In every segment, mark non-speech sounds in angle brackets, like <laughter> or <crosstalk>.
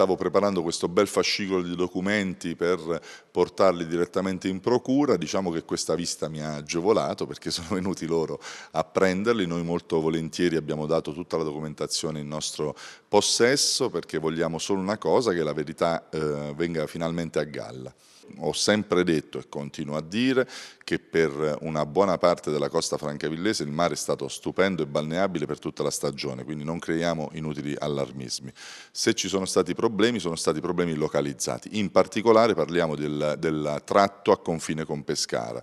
stavo preparando questo bel fascicolo di documenti per portarli direttamente in procura, diciamo che questa vista mi ha agevolato perché <laughs> sono venuti loro a prenderli, noi molto volentieri abbiamo dato tutta la documentazione in nostro possesso perché vogliamo solo una cosa, che la verità eh, venga finalmente a galla ho sempre detto e continuo a dire che per una buona parte della costa francavillese il mare è stato stupendo e balneabile per tutta la stagione, quindi non creiamo inutili allarmismi. Se ci sono stati problemi problemi sono stati problemi localizzati, in particolare parliamo del, del tratto a confine con Pescara.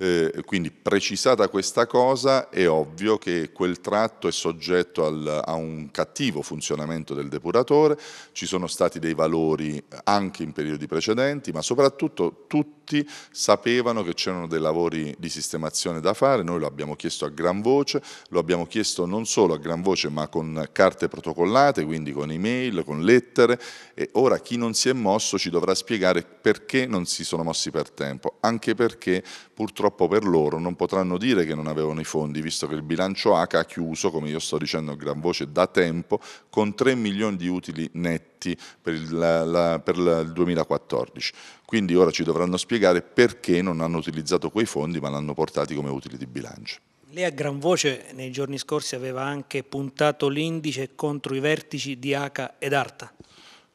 Eh, quindi precisata questa cosa è ovvio che quel tratto è soggetto al, a un cattivo funzionamento del depuratore, ci sono stati dei valori anche in periodi precedenti, ma soprattutto tutti sapevano che c'erano dei lavori di sistemazione da fare, noi lo abbiamo chiesto a gran voce, lo abbiamo chiesto non solo a gran voce ma con carte protocollate, quindi con email, con lettere, e ora chi non si è mosso ci dovrà spiegare perché non si sono mossi per tempo, anche perché purtroppo per loro non potranno dire che non avevano i fondi, visto che il bilancio H ha chiuso, come io sto dicendo a gran voce, da tempo, con 3 milioni di utili netti per il, la, per il 2014. Quindi ora ci dovranno spiegare perché non hanno utilizzato quei fondi ma l'hanno portati come utili di bilancio. Lei a gran voce nei giorni scorsi aveva anche puntato l'indice contro i vertici di H ed Arta.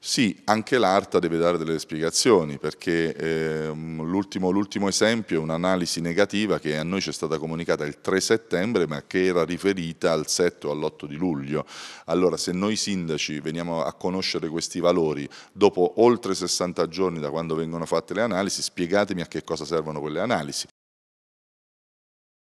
Sì, anche l'ARTA deve dare delle spiegazioni perché eh, l'ultimo, esempio è un'analisi negativa che a noi ci è stata comunicata il 3 settembre ma che era riferita al 7 o all'8 di luglio. Allora se noi sindaci veniamo a conoscere questi valori dopo oltre 60 giorni da quando vengono fatte le analisi spiegatemi a che cosa servono quelle analisi.